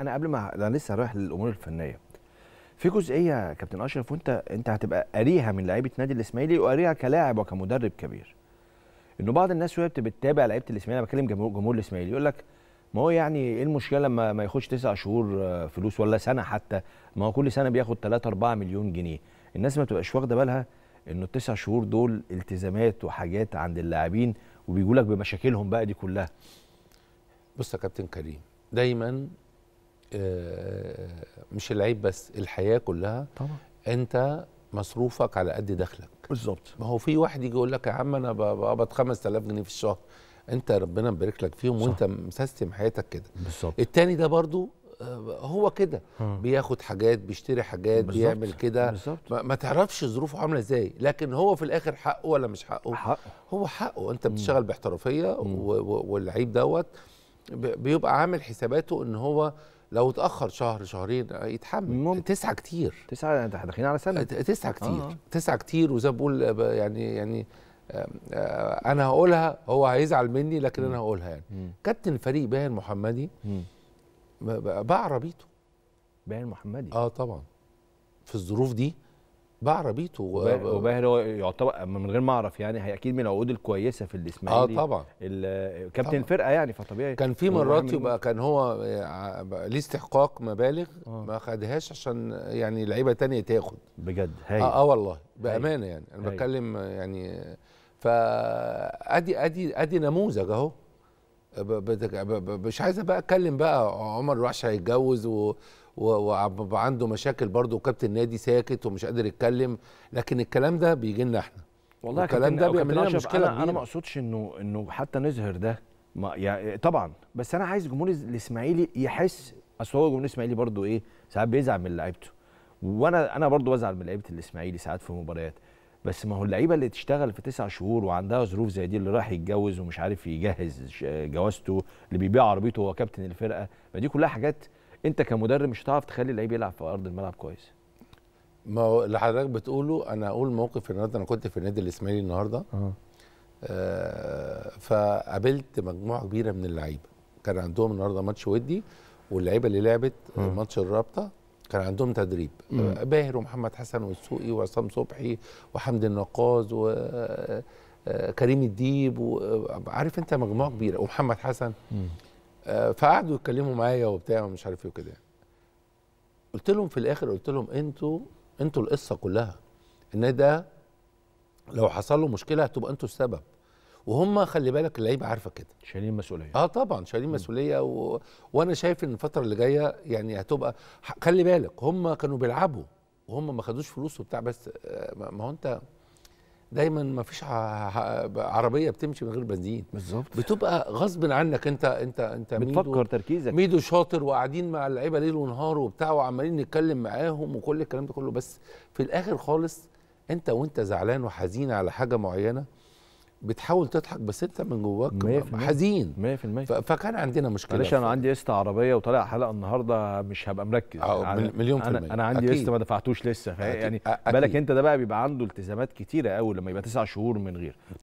انا قبل ما انا لسه رايح للامور الفنيه في جزئيه يا كابتن اشرف وانت انت هتبقى قاريها من لعيبه نادي الاسماعيلي وقاريها كلاعب وكمدرب كبير انه بعض الناس وهي بتتابع لعيبه الاسماعيلي انا بكلم جمهور, جمهور الاسماعيلي يقول لك ما هو يعني ايه المشكله لما ما ياخدش تسع شهور آه، فلوس ولا سنه حتى ما هو كل سنه بياخد 3 4 مليون جنيه الناس ما بتبقاش واخده بالها انه التسع شهور دول التزامات وحاجات عند اللاعبين وبيجوا لك بمشاكلهم بقى دي كلها بص يا كابتن كريم دايما آه، مش العيب بس الحياه كلها طبعا انت مصروفك على قد دخلك بالظبط ما هو في واحد يجي يقول لك يا عم انا بقبض 5000 جنيه في الشهر انت ربنا مبارك لك فيهم صح. وانت مسيستم حياتك كده بالظبط التاني ده برضو آه، هو كده بياخد حاجات بيشتري حاجات بالزبط. بيعمل كده ما, ما تعرفش ظروفه عامله ازاي لكن هو في الاخر حقه ولا مش حقه حقه هو حقه انت بتشتغل باحترافيه واللعيب دوت بيبقى عامل حساباته ان هو لو اتاخر شهر شهرين آه، يتحمل ممكن. تسعه كتير تسعه داخلين على سنه تسعه آه. كتير آه. تسعه كتير وزي ما بقول يعني يعني آه، انا هقولها هو هيزعل مني لكن م. انا هقولها يعني كابتن فريق باهر محمدي باع عربيته باهر محمدي اه طبعا في الظروف دي باع عربيته وباهر هو يعتبر من غير ما اعرف يعني هي اكيد من العقود الكويسه في الاسماعيلي اه طبعا كابتن الفرقه يعني فطبيعي كان في مرات يبقى كان هو آه، ليه استحقاق مبالغ آه. ما خدهاش عشان يعني لعيبه تانية تاخد بجد آه، هاي اه, والله بامانه يعني انا بتكلم يعني فادي ادي ادي نموذج اهو مش عايزه بقى اتكلم بقى عمر وحش هيتجوز و وعنده مشاكل برضه وكابتن نادي ساكت ومش قادر يتكلم لكن الكلام ده بيجي لنا احنا والله الكلام ده بيعمل لنا مشكله انا, أنا ما اقصدش انه انه حتى نظهر ده ما يعني طبعا بس انا عايز جمهور الاسماعيلي يحس اصل هو جمهور الاسماعيلي برضه ايه ساعات بيزعل من لعيبته وانا انا برضه بزعل من لعيبه الاسماعيلي ساعات في مباريات بس ما هو اللعيبه اللي تشتغل في تسع شهور وعندها ظروف زي دي اللي راح يتجوز ومش عارف يجهز جوازته اللي بيبيع عربيته هو كابتن الفرقه فدي كلها حاجات انت كمدرب مش هتعرف تخلي اللعيب يلعب في ارض الملعب كويس ما هو اللي حضرتك بتقوله انا اقول موقف النهارده انا كنت في النادي الاسماعيلي النهارده آه. فقابلت مجموعه كبيره من اللعيبه كان عندهم النهارده ماتش ودي واللعيبه اللي لعبت آه. ماتش الرابطه كان عندهم تدريب آه باهر ومحمد حسن والسوقي وعصام صبحي وحمد النقاز و آه، آه، كريم الديب وعارف آه، انت مجموعه كبيره ومحمد حسن مم. آه، فقعدوا يتكلموا معايا وبتاع ومش عارف ايه وكده قلت لهم في الاخر قلت لهم انتوا انتوا القصه كلها النادي ده لو حصل له مشكله هتبقى انتوا السبب وهم خلي بالك اللعيبه عارفه كده شايلين مسؤوليه اه طبعا شايلين مسؤوليه و... وانا شايف ان الفتره اللي جايه يعني هتبقى خلي بالك هم كانوا بيلعبوا وهم ما خدوش فلوس وبتاع بس آه، ما هو انت دايما ما فيش عربيه بتمشي من غير بنزين بالظبط بتبقى غصب عنك انت انت انت بتفكر ميدو تركيزك ميدو شاطر وقاعدين مع اللعيبه ليل ونهار وبتاع وعمالين نتكلم معاهم وكل الكلام ده كله بس في الاخر خالص انت وانت زعلان وحزين على حاجه معينه بتحاول تضحك بس انت من جواك حزين 100% فكان عندنا مشكله معلش انا عندي قسط عربيه وطالع حلقه النهارده مش هبقى مركز يعني مليون في المية انا عندي قسط ما دفعتوش لسه يعني بالك انت ده بقى بيبقى عنده التزامات كتيره قوي لما يبقى تسع شهور من غير